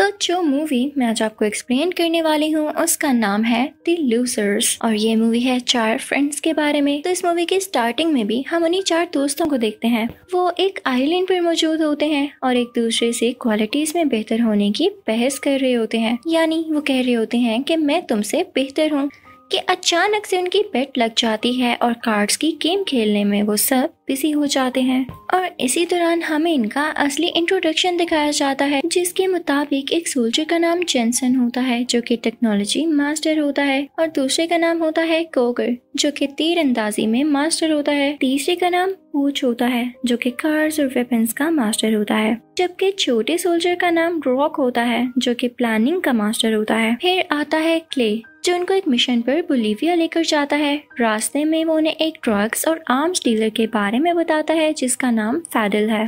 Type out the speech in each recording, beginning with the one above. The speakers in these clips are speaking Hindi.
तो जो मूवी मैं आज आपको एक्सप्लेन करने वाली हूँ उसका नाम है द लूजर्स और ये मूवी है चार फ्रेंड्स के बारे में तो इस मूवी के स्टार्टिंग में भी हम उन्हीं चार दोस्तों को देखते हैं वो एक आइलैंड पर मौजूद होते हैं और एक दूसरे से क्वालिटीज में बेहतर होने की बहस कर रहे होते हैं यानी वो कह रहे होते हैं कि मैं तुमसे बेहतर हूँ कि अचानक से उनकी बेट लग जाती है और कार्ड्स की गेम खेलने में वो सब बिजी हो जाते हैं और इसी दौरान हमें इनका असली इंट्रोडक्शन दिखाया जाता है जिसके मुताबिक एक सोल्जर का नाम जेंसन होता है जो कि टेक्नोलॉजी मास्टर होता है और दूसरे का नाम होता है कोगर जो कि तीर अंदाजी में मास्टर होता है तीसरे का नाम पूछ होता है जो कि कार्स और वेपन्स का मास्टर होता है जबकि छोटे सोल्जर का नाम रॉक होता है जो कि प्लानिंग का मास्टर होता है फिर आता है क्ले जो उनको एक मिशन पर बोलीविया लेकर जाता है रास्ते में वो उन्हें एक ड्रग्स और आर्म्स डीलर के बारे में बताता है जिसका नाम फैडल है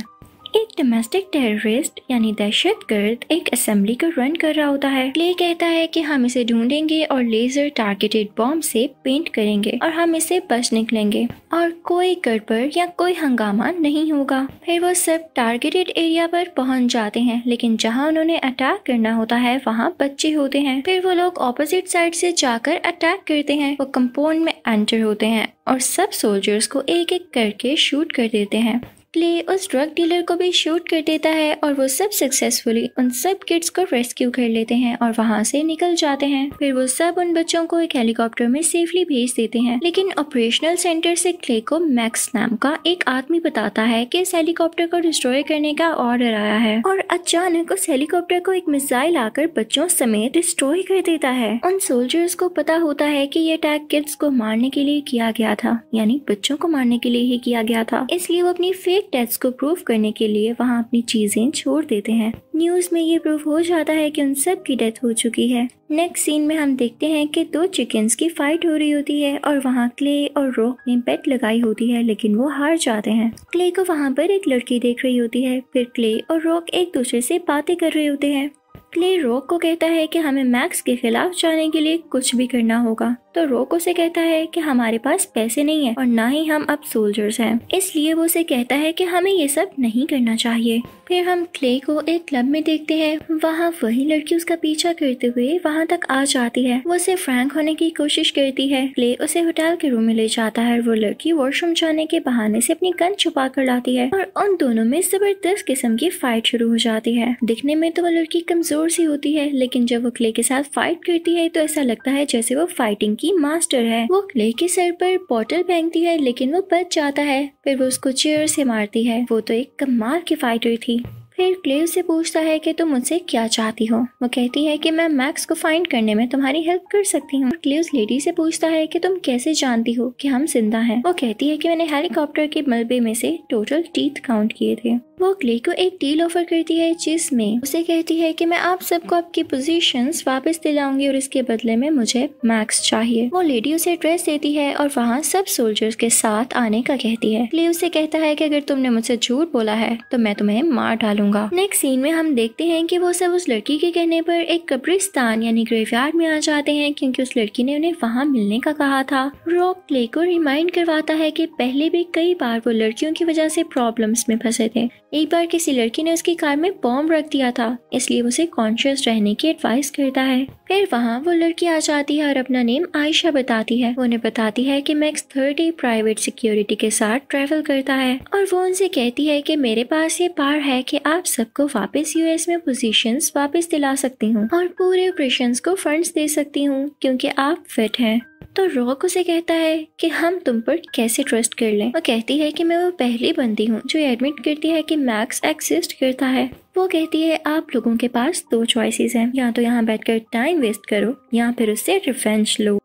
एक डोमेस्टिक टेररिस्ट यानी दहशत गर्द एक असेंबली को रन कर रहा होता है ले कहता है कि हम इसे ढूंढेंगे और लेजर टारगेटेड बॉम्ब से पेंट करेंगे और हम इसे बच निकलेंगे और कोई गड़बड़ या कोई हंगामा नहीं होगा फिर वो सब टारगेटेड एरिया पर पहुंच जाते हैं लेकिन जहाँ उन्होंने अटैक करना होता है वहाँ बच्चे होते हैं फिर वो लोग ऑपोजिट साइड से जाकर अटैक करते हैं वो कंपाउंड में एंटर होते हैं और सब सोल्जर्स को एक एक करके शूट कर देते हैं प्ले उस ड्रग डीलर को भी शूट कर देता है और वो सब सक्सेसफुली उन सब किड्स को रेस्क्यू कर लेते हैं और वहाँ से निकल जाते हैं फिर वो सब उन बच्चों को एक हेलीकॉप्टर में सेफली भेज देते हैं लेकिन ऑपरेशनल सेंटर से क्ले को मैक्स नाम का एक आदमी बताता है कि इस हेलीकॉप्टर को डिस्ट्रॉय करने का ऑर्डर आया है और अचानक उस हेलीकॉप्टर को एक मिसाइल आकर बच्चों समेत डिस्ट्रॉय कर देता है उन सोल्जर्स को पता होता है की ये अटैक किड्स को मारने के लिए किया गया था यानी बच्चों को मारने के लिए ही किया गया था इसलिए वो अपनी फेक टेस्ट को प्रूव करने के लिए वहाँ अपनी चीजें छोड़ देते हैं न्यूज में ये प्रूव हो जाता है कि उन सब की डेथ हो चुकी है नेक्स्ट सीन में हम देखते हैं कि दो चिकन्स की फाइट हो रही होती है और वहाँ क्ले और रॉक ने बेट लगाई होती है लेकिन वो हार जाते हैं क्ले को वहाँ पर एक लड़की देख रही होती है फिर क्ले और रोक एक दूसरे से बातें कर रहे होते हैं क्ले रॉक को कहता है कि हमें मैक्स के खिलाफ जाने के लिए कुछ भी करना होगा तो रोक उसे कहता है कि हमारे पास पैसे नहीं है और ना ही हम अब सोल्जर्स हैं इसलिए वो उसे कहता है कि हमें ये सब नहीं करना चाहिए फिर हम क्ले को एक क्लब में देखते हैं वहाँ वही लड़की उसका पीछा करते हुए वहाँ तक आ जाती है वो उसे फ्रैंक होने की कोशिश करती है क्ले उसे होटल के रूम में ले जाता है वो लड़की वॉशरूम जाने के बहाने से अपनी गन छुपा कर लाती है और उन दोनों में जबरदस्त किस्म की फाइट शुरू हो जाती है दिखने में तो वो लड़की कमजोर सी होती है लेकिन जब वो क्ले के साथ फाइट करती है तो ऐसा लगता है जैसे वो फाइटिंग की की मास्टर है वो क्ले के सर पर बॉटल फेंकती है लेकिन वो बच जाता है फिर वो उसको चेयर से मारती है वो तो एक कमाल की फाइटर थी फिर क्ले उसे पूछता है कि तुम मुझसे क्या चाहती हो वो कहती है कि मैं मैक्स को फाइंड करने में तुम्हारी हेल्प कर सकती हूँ क्ले उस लेडी से पूछता है कि तुम कैसे जानती हो कि हम जिंदा हैं वो कहती है कि मैंने हेलीकॉप्टर के मलबे में से टोटल टीथ काउंट किए थे वो क्ले को एक डील ऑफर करती है जिसमें उसे कहती है कि मैं आप सबको आपकी पोजीशंस वापस दिलाऊंगी और इसके बदले में मुझे मैक्स चाहिए वो लेडी उसे ड्रेस देती है और वहाँ सब सोल्जर्स के साथ आने का कहती है ग्ली उसे कहता है कि अगर तुमने मुझसे झूठ बोला है तो मैं तुम्हें मार डालूंगा नेक्स्ट सीन में हम देखते हैं की वो सब उस लड़की के कहने पर एक कब्रिस्तान यानी ग्रेवयार्ड में आ जाते हैं क्यूँकी उस लड़की ने उन्हें वहाँ मिलने का कहा था रॉक क्ले को रिमाइंड करवाता है की पहले भी कई बार वो लड़कियों की वजह से प्रॉब्लम में फंसे थे एक बार किसी लड़की ने उसकी कार में बॉम्ब रख दिया था इसलिए उसे कॉन्शियस रहने की एडवाइस करता है फिर वहाँ वो लड़की आ जाती है और अपना नेम आयशा बताती है वो उन्हें बताती है कि मैक्स थर्टी प्राइवेट सिक्योरिटी के साथ ट्रैवल करता है और वो उनसे कहती है कि मेरे पास ये पार है कि आप सबको वापस यूएस में पोजीशन वापस दिला सकती हूँ और पूरे ऑपरेशन को फंड्स दे सकती हूँ क्योंकि आप फिट हैं तो रॉक उसे कहता है कि हम तुम पर कैसे ट्रस्ट कर लें और कहती है कि मैं वो पहली बंदी हूँ जो एडमिट करती है कि मैक्स एक्सिस्ट करता है वो कहती है आप लोगों के पास दो चॉइसेस हैं या तो यहाँ बैठकर टाइम वेस्ट करो या फिर उससे रिवेंज लो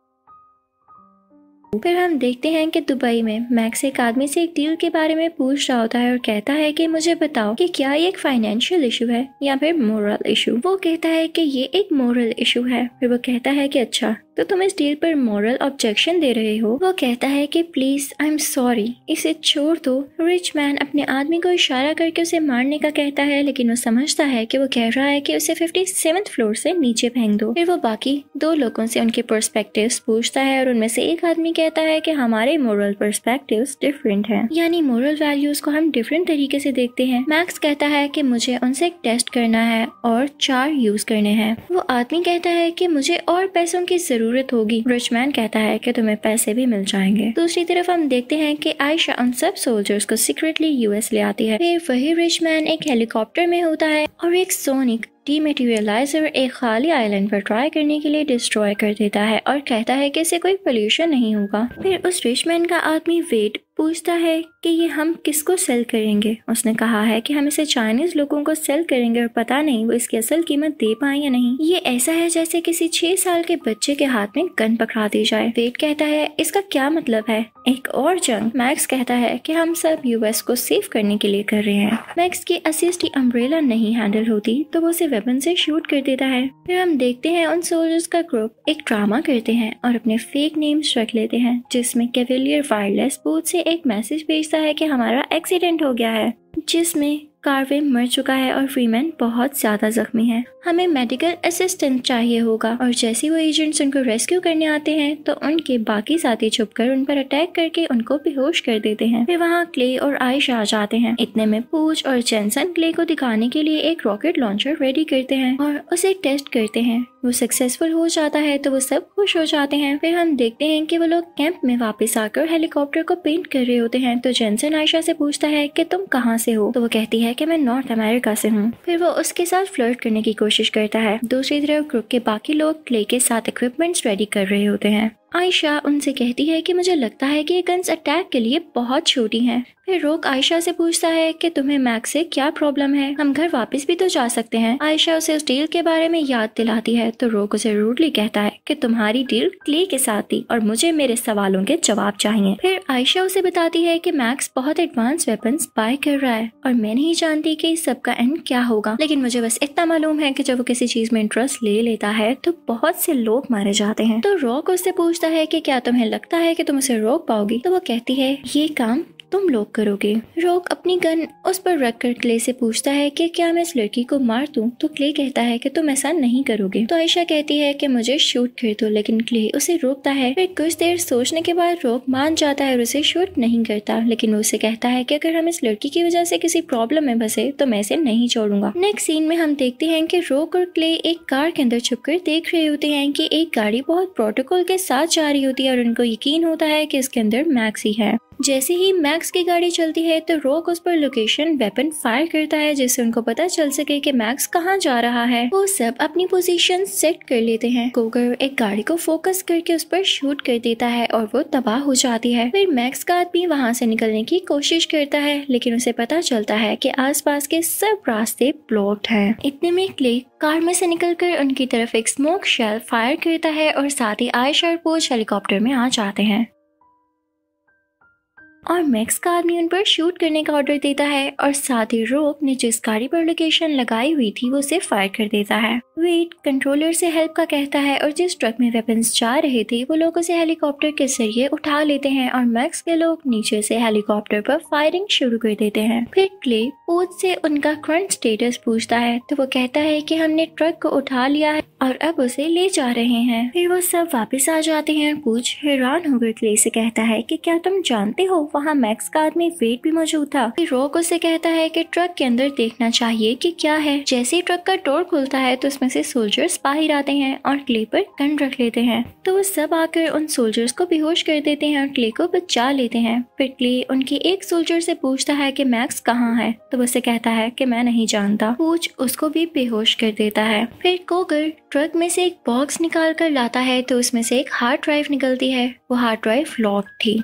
फिर हम देखते हैं कि दुबई में मैक्स एक आदमी से एक डील के बारे में पूछ रहा होता है और कहता है कि मुझे बताओ कि क्या ये एक फाइनेंशियल इशू है या फिर मोरल इशू वो कहता है कि ये एक मोरल इशू है फिर वो कहता है कि अच्छा तो तुम इस डील पर मॉरल ऑब्जेक्शन दे रहे हो वो कहता है कि प्लीज आई एम सॉरी इसे छोड़ दो रिच मैन अपने आदमी को इशारा करके उसे मारने का कहता है लेकिन वो समझता है कि वो कह रहा है कि उसे फिफ्टी सेवन फ्लोर से नीचे फेंक दो फिर वो बाकी दो लोगों से उनके परस्पेक्टिव पूछता है और उनमें से एक आदमी कहता है की हमारे मोरल परस्पेक्टिव डिफरेंट है यानी मॉरल वैल्यूज को हम डिफरेंट तरीके से देखते हैं मैक्स कहता है की मुझे उनसे एक टेस्ट करना है और चार यूज करने हैं वो आदमी कहता है की मुझे और पैसों की जरूरत जरूरत होगी रिचमैन कहता है कि तुम्हें पैसे भी मिल जाएंगे दूसरी तरफ हम देखते हैं कि आयशा उन सब सोल्जर्स को सीक्रेटली यूएस ले आती है फिर वही रिचमैन एक हेलीकॉप्टर में होता है और एक सोनिक डी मेटीरियलाइजर एक खाली आइलैंड पर ट्राई करने के लिए डिस्ट्रॉय कर देता है और कहता है कि इसे कोई पोल्यूशन नहीं होगा फिर उस रिचमैन का आदमी वेट पूछता है कि ये हम किसको सेल करेंगे उसने कहा है कि हम इसे चाइनीज़ लोगों को सेल करेंगे और पता नहीं वो इसकी असल कीमत दे पाए या नहीं ये ऐसा है जैसे किसी छह साल के बच्चे के हाथ में गन पकड़ा दी जाए वेट कहता है इसका क्या मतलब है एक और जंग मैक्स कहता है कि हम सब यूएस को सेव करने के लिए कर रहे हैं मैक्स की असिस्टी अम्ब्रेला नहीं हैंडल होती तो वो उसे वेपन से शूट कर देता है फिर हम देखते हैं उन सोल्जर्स का ग्रुप एक ड्रामा करते हैं और अपने फेक नेम्स रख लेते हैं जिसमें कैवेलियर वायरलेस बोर्ड से एक मैसेज भेजता है कि हमारा एक्सीडेंट हो गया है जिसमें कार्वे मर चुका है और फ्रीमैन बहुत ज्यादा जख्मी है हमें मेडिकल असिस्टेंट चाहिए होगा और जैसे वो एजेंट्स उनको रेस्क्यू करने आते हैं तो उनके बाकी साथी छुपकर उन पर अटैक करके उनको बेहोश कर देते हैं फिर वहाँ क्ले और आयश आ जाते हैं इतने में पूछ और चैनसन क्ले को दिखाने के लिए एक रॉकेट लॉन्चर रेडी करते हैं और उसे टेस्ट करते हैं वो सक्सेसफुल हो जाता है तो वो सब खुश हो जाते हैं फिर हम देखते हैं कि वो लोग कैंप में वापस आकर हेलीकॉप्टर को पेंट कर रहे होते हैं तो जेंसन आयशा से पूछता है कि तुम कहाँ से हो तो वो कहती है कि मैं नॉर्थ अमेरिका से हूँ फिर वो उसके साथ फ्लर्ट करने की कोशिश करता है दूसरी तरफ ग्रुप के बाकी लोग क्ले के साथ इक्विपमेंट्स रेडी कर रहे होते हैं आयशा उनसे कहती है कि मुझे लगता है कि ये गन्स अटैक के लिए बहुत छोटी हैं। फिर रोक आयशा से पूछता है कि तुम्हें मैक से क्या प्रॉब्लम है हम घर वापस भी तो जा सकते हैं आयशा उसे उस डील के बारे में याद दिलाती है तो रोक उसे रूडली कहता है कि तुम्हारी डील क्ले के साथ थी और मुझे मेरे सवालों के जवाब चाहिए फिर आयशा उसे बताती है की मैक्स बहुत एडवांस वेपन बाय कर रहा है और मैं नहीं जानती की इस सबका एंड क्या होगा लेकिन मुझे बस इतना मालूम है की जब वो किसी चीज में इंटरेस्ट ले लेता है तो बहुत से लोग मारे जाते हैं तो रोक उससे पूछ पूछता है कि क्या तुम्हें लगता है कि तुम उसे रोक पाओगी तो वो कहती है ये काम तुम लोग करोगे रोक अपनी गन उस पर रखकर क्ले से पूछता है कि क्या मैं इस लड़की को मार दूं तो क्ले कहता है कि तुम ऐसा नहीं करोगे तो आयशा कहती है कि मुझे शूट कर दो लेकिन क्ले उसे रोकता है फिर कुछ देर सोचने के बाद रोक मान जाता है और उसे शूट नहीं करता लेकिन वो उसे कहता है की अगर हम इस लड़की की वजह से किसी प्रॉब्लम में फंसे तो मैं इसे नहीं छोड़ूंगा नेक्स्ट सीन में हम देखते हैं की रोक और क्ले एक कार के अंदर कर देख रहे होते हैं की एक गाड़ी बहुत प्रोटोकॉल के साथ जा रही होती है और उनको यकीन होता है की इसके अंदर मैक्सी है जैसे ही मैक्स की गाड़ी चलती है तो रोक उस पर लोकेशन वेपन फायर करता है जिससे उनको पता चल सके कि मैक्स कहाँ जा रहा है वो सब अपनी पोजीशन सेट कर लेते हैं कोगर एक गाड़ी को फोकस करके उस पर शूट कर देता है और वो तबाह हो जाती है फिर मैक्स का आदमी वहाँ से निकलने की कोशिश करता है लेकिन उसे पता चलता है आस पास के सब रास्ते ब्लॉक्ड है इतने में क्ले कार में से कर उनकी तरफ एक स्मोक शेल फायर करता है और साथ ही आयशा और पोच हेलीकॉप्टर में आ जाते हैं और मैक्स का आदमी उन पर शूट करने का ऑर्डर देता है और साथ ही रोप ने जिस गाड़ी पर लोकेशन लगाई हुई थी वो उसे फायर कर देता है वेट कंट्रोलर से हेल्प का कहता है और जिस ट्रक में वेपन्स जा रहे थे वो लोग उसे हेलीकॉप्टर के जरिए उठा लेते हैं और मैक्स के लोग नीचे से हेलीकॉप्टर पर फायरिंग शुरू कर देते हैं फिर क्ले पोत से उनका करंट स्टेटस पूछता है तो वो कहता है की हमने ट्रक को उठा लिया है और अब उसे ले जा रहे हैं फिर वो सब वापिस आ जाते हैं पूछ हैरान होकर क्ले से कहता है की क्या तुम जानते हो वहाँ मैक्स कार में वेट भी मौजूद था रॉक उसे कहता है की ट्रक के अंदर देखना चाहिए की क्या है जैसे ही ट्रक का टोर खुलता है तो उसमें से सोल्जर्स बाहर आते हैं और क्ले पर गन रख लेते हैं तो वो सब आकर उन सोल्जर्स को बेहोश कर देते हैं और क्ले को बचा लेते हैं फिर क्ले उनके एक सोल्जर से पूछता है कि मैक्स कहाँ है तो वो उसे कहता है कि मैं नहीं जानता पूछ उसको भी बेहोश कर देता है फिर कोगर ट्रक में से एक बॉक्स निकाल कर लाता है तो उसमें से एक हार्ड ड्राइव निकलती है वो हार्ड ड्राइव लॉक थी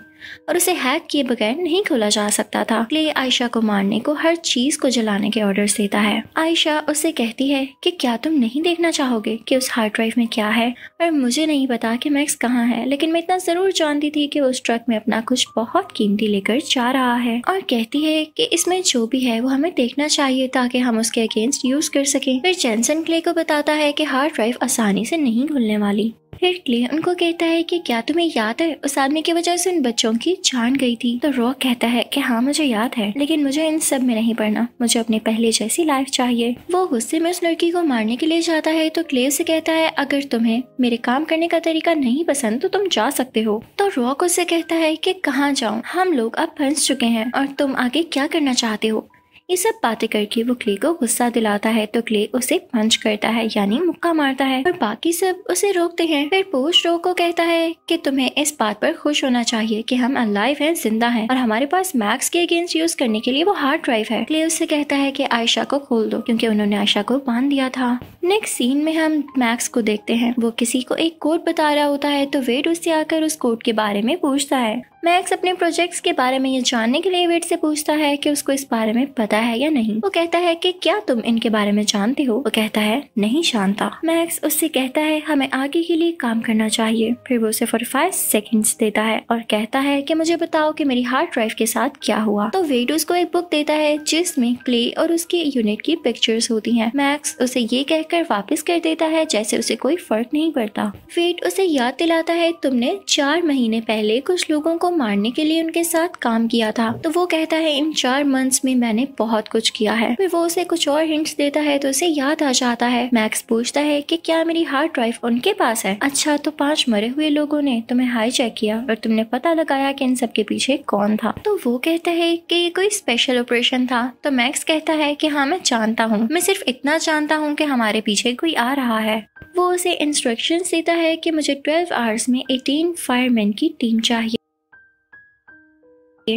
और उसे हैक किए बगैर नहीं खोला जा सकता था इसलिए आयशा को मारने को हर चीज को जलाने के ऑर्डर्स देता है आयशा उससे कहती है कि क्या तुम नहीं देखना चाहोगे कि उस हार्ड ड्राइव में क्या है और मुझे नहीं पता कि मैक्स कहाँ है लेकिन मैं इतना जरूर जानती थी कि उस ट्रक में अपना कुछ बहुत कीमती लेकर जा रहा है और कहती है कि इसमें जो भी है वो हमें देखना चाहिए ताकि हम उसके अगेंस्ट यूज कर सके फिर जेनसन क्ले को बताता है की हार्ड ड्राइव आसानी से नहीं खुलने वाली डायरेक्टली उनको कहता है कि क्या तुम्हें याद है उस आदमी की वजह से उन बच्चों की जान गई थी तो रॉक कहता है कि हाँ मुझे याद है लेकिन मुझे इन सब में नहीं पढ़ना मुझे अपने पहले जैसी लाइफ चाहिए वो गुस्से में उस लड़की को मारने के लिए जाता है तो क्लेव से कहता है अगर तुम्हें मेरे काम करने का तरीका नहीं पसंद तो तुम जा सकते हो तो रॉक उससे कहता है की कहाँ जाऊँ हम लोग अब फंस चुके हैं और तुम आगे क्या करना चाहते हो ये सब बातें करके वो क्ले को गुस्सा दिलाता है तो क्ले उसे पंच करता है यानी मुक्का मारता है और बाकी सब उसे रोकते हैं फिर पोस्ट रो को कहता है कि तुम्हें इस बात पर खुश होना चाहिए कि हम अलाइव हैं जिंदा हैं और हमारे पास मैक्स के अगेंस्ट यूज करने के लिए वो हार्ड ड्राइव है क्ले उससे कहता है की आयशा को खोल दो क्यूँकी उन्होंने आयशा को बांध दिया था नेक्स्ट सीन में हम मैक्स को देखते हैं वो किसी को एक कोड बता रहा होता है तो वेट उससे आकर उस कोड के बारे में पूछता है मैक्स अपने प्रोजेक्ट्स के बारे में ये जानने के लिए वेट से पूछता है कि उसको इस बारे में पता होता है या नहीं वो कहता है कि क्या तुम इनके बारे में जानते हो वो कहता है नहीं जानता मैक्स उससे कहता है हमें आगे के लिए काम करना चाहिए फिर वो उसे फोर्टी फाइव सेकेंड देता है और कहता है की मुझे बताओ की मेरी हार्ड ड्राइव के साथ क्या हुआ तो वेट उसको एक बुक देता है जिसमे क्ले और उसके यूनिट की पिक्चर्स होती है मैक्स उसे ये कहकर वापस कर देता है जैसे उसे कोई फर्क नहीं पड़ता वेट उसे याद दिलाता है तुमने चार महीने पहले कुछ लोगों को मारने के लिए उनके साथ काम किया था तो वो कहता है इन चार मंथ्स में मैंने बहुत बहुत कुछ किया है फिर वो उसे कुछ और हिंट्स देता है तो उसे याद आ जाता है मैक्स पूछता है कि क्या मेरी हार्ड ड्राइव उनके पास है अच्छा तो पांच मरे हुए लोगों ने तुम्हें हाई चेक किया और तुमने पता लगाया कि इन सब के पीछे कौन था तो वो कहता है कि ये कोई स्पेशल ऑपरेशन था तो मैक्स कहता है कि हाँ मैं जानता हूँ मैं सिर्फ इतना जानता हूँ कि हमारे पीछे कोई आ रहा है वो उसे इंस्ट्रक्शंस देता है कि मुझे 12 आवर्स में 18 फायरमैन की टीम चाहिए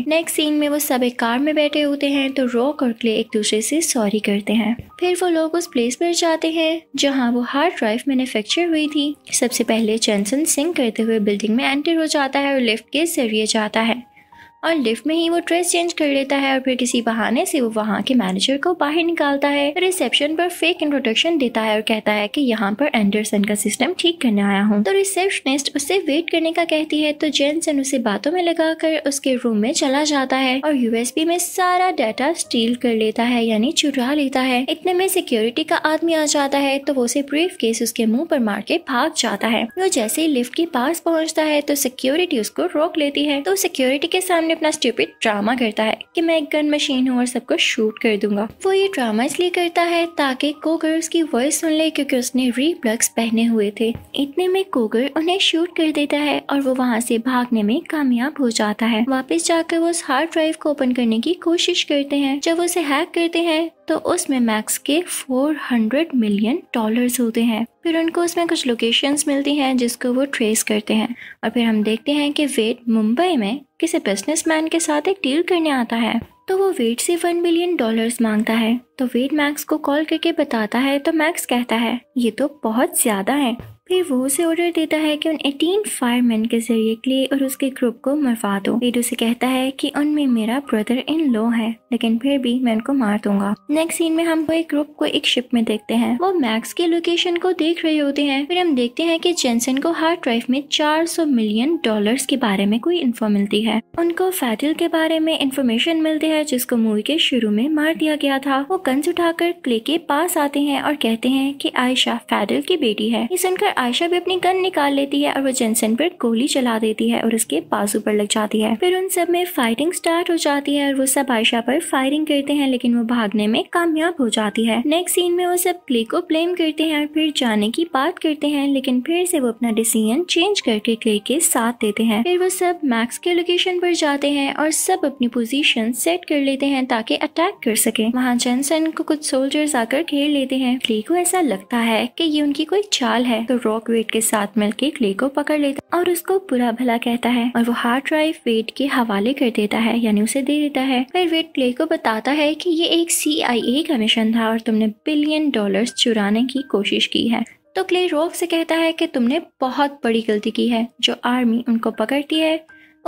नेक्स्ट सीन में वो सब एक कार में बैठे होते हैं तो रॉक और क्ले एक दूसरे से सॉरी करते हैं फिर वो लोग उस प्लेस पर जाते हैं जहाँ वो हार्ड ड्राइव मैन्युफैक्चर हुई थी सबसे पहले चैनसन सिंह करते हुए बिल्डिंग में एंटर हो जाता है और लिफ्ट के जरिए जाता है और लिफ्ट में ही वो ड्रेस चेंज कर लेता है और फिर किसी बहाने से वो वहाँ के मैनेजर को बाहर निकालता है रिसेप्शन पर फेक इंट्रोडक्शन देता है और कहता है कि यहाँ पर एंडरसन का सिस्टम ठीक करने आया हूँ तो रिसेप्शनिस्ट उससे वेट करने का कहती है तो जेनसन उसे बातों में लगा कर उसके रूम में चला जाता है और यूएसबी में सारा डाटा स्टील कर लेता है यानी चुरा लेता है इतने में सिक्योरिटी का आदमी आ जाता है तो वो उसे ब्रीफ केस उसके मुंह पर मार के भाग जाता है वो जैसे ही लिफ्ट के पास पहुंचता है तो सिक्योरिटी उसको रोक लेती है तो सिक्योरिटी के सामने एंड अपना स्टूपिड ड्रामा करता है कि मैं एक गन मशीन हूँ और सबको शूट कर दूंगा वो ये ड्रामा इसलिए करता है ताकि कोगर उसकी वॉइस सुन ले क्योंकि उसने री प्लग्स पहने हुए थे इतने में कोगर उन्हें शूट कर देता है और वो वहाँ से भागने में कामयाब हो जाता है वापस जाकर वो उस हार्ड ड्राइव को ओपन करने की कोशिश करते हैं जब उसे हैक करते हैं तो उसमें मैक्स के 400 मिलियन डॉलर्स होते हैं फिर उनको उसमें कुछ लोकेशंस मिलती हैं जिसको वो ट्रेस करते हैं और फिर हम देखते हैं कि वेट मुंबई में किसी बिजनेसमैन के साथ एक डील करने आता है तो वो वेट से वन बिलियन डॉलर्स मांगता है तो वेट मैक्स को कॉल करके बताता है तो मैक्स कहता है ये तो बहुत ज्यादा है फिर वो उसे ऑर्डर देता है कि उन एटीन फायरमैन के जरिए क्ले और उसके ग्रुप को मरवा दो फिर उसे कहता है कि उनमें मेरा ब्रदर इन लॉ है लेकिन फिर भी मैं उनको मार दूंगा नेक्स्ट सीन में हम एक ग्रुप को एक शिप में देखते हैं वो मैक्स के लोकेशन को देख रहे होते हैं फिर हम देखते हैं की जेंसन को हार्ड ड्राइव में चार मिलियन डॉलर के बारे में कोई इन्फो मिलती है उनको फैटिल के बारे में इन्फॉर्मेशन मिलती है जिसको मूवी के शुरू में मार दिया गया था वो गन्स उठाकर क्ले के पास आते हैं और कहते हैं की आयशा फैटल की बेटी है ये सुनकर आयशा भी अपनी गन निकाल लेती है और वो जेंसन पर गोली चला देती है और उसके बाजू पर लग जाती है फिर उन सब में फाइटिंग स्टार्ट हो जाती है और वो सब आयशा पर फायरिंग करते हैं लेकिन वो भागने में कामयाब हो जाती है नेक्स्ट सीन में वो सब क्ले को ब्लेम करते हैं और फिर जाने की बात करते हैं लेकिन फिर से वो अपना डिसीजन चेंज करके क्ले के साथ देते हैं फिर वो सब मैक्स के लोकेशन पर जाते हैं और सब अपनी पोजीशन सेट कर लेते हैं ताकि अटैक कर सके वहाँ जेंसन को कुछ सोल्जर्स आकर घेर लेते हैं क्ले को ऐसा लगता है की ये उनकी कोई चाल है तो रॉक वेट के साथ मिलके क्ले को पकड़ लेता और उसको बुरा भला कहता है और वो हार्ड ड्राइव वेट के हवाले कर देता है यानी उसे दे देता है फिर वेट क्ले को बताता है कि ये एक सी का मिशन था और तुमने बिलियन डॉलर्स चुराने की कोशिश की है तो क्ले रॉक से कहता है कि तुमने बहुत बड़ी गलती की है जो आर्मी उनको पकड़ती है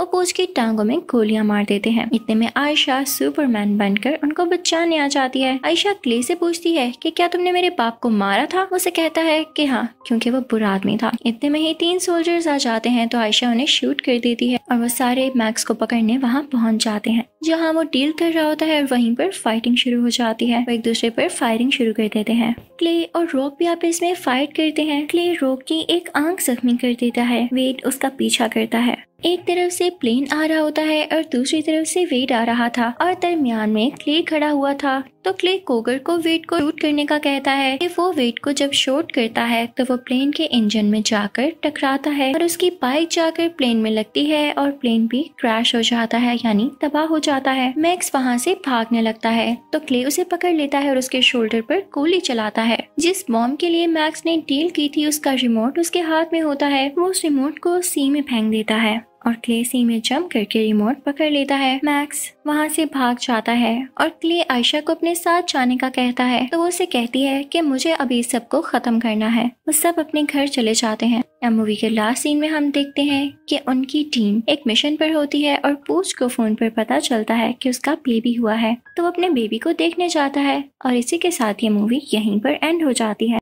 और बोझ की टांगों में गोलियां मार देते हैं इतने में आयशा सुपरमैन बनकर उनको बचाने आ जाती है आयशा क्ले से पूछती है कि क्या तुमने मेरे बाप को मारा था उसे कहता है कि हाँ क्योंकि वो बुरा आदमी था इतने में ही तीन सोल्जर्स आ जाते हैं तो आयशा उन्हें शूट कर देती है और वो सारे मैक्स को पकड़ने वहाँ पहुँच जाते हैं जहाँ वो डील कर रहा होता है वहीं पर फाइटिंग शुरू हो जाती है वो एक दूसरे पर फायरिंग शुरू कर देते हैं क्ले और रोक भी आपस में फाइट करते हैं क्ले रोक की एक आंख जख्मी कर देता है वेट उसका पीछा करता है एक तरफ से प्लेन आ रहा होता है और दूसरी तरफ से वेट आ रहा था और दरमियान में क्ले खड़ा हुआ था तो क्ले कोगर को वेट को शूट करने का कहता है कि वो वेट को जब शॉट करता है तो वो प्लेन के इंजन में जाकर टकराता है और उसकी बाइक जाकर प्लेन में लगती है और प्लेन भी क्रैश हो जाता है यानी तबाह हो जाता है मैक्स वहाँ से भागने लगता है तो क्ले उसे पकड़ लेता है और उसके शोल्डर पर गोली चलाता है जिस बॉम्ब के लिए मैक्स ने डील की थी उसका रिमोट उसके हाथ में होता है वो उस रिमोट को सी में फेंक देता है और क्ले सी में जम करके रिमोट पकड़ लेता है मैक्स वहाँ से भाग जाता है और क्ले आयशा को अपने साथ जाने का कहता है तो वो उसे कहती है कि मुझे अभी सबको खत्म करना है वो सब अपने घर चले जाते हैं मूवी के लास्ट सीन में हम देखते हैं कि उनकी टीम एक मिशन पर होती है और पूछ को फोन पर पता चलता है कि उसका बेबी हुआ है तो वो अपने बेबी को देखने जाता है और इसी के साथ ये मूवी यहीं पर एंड हो जाती है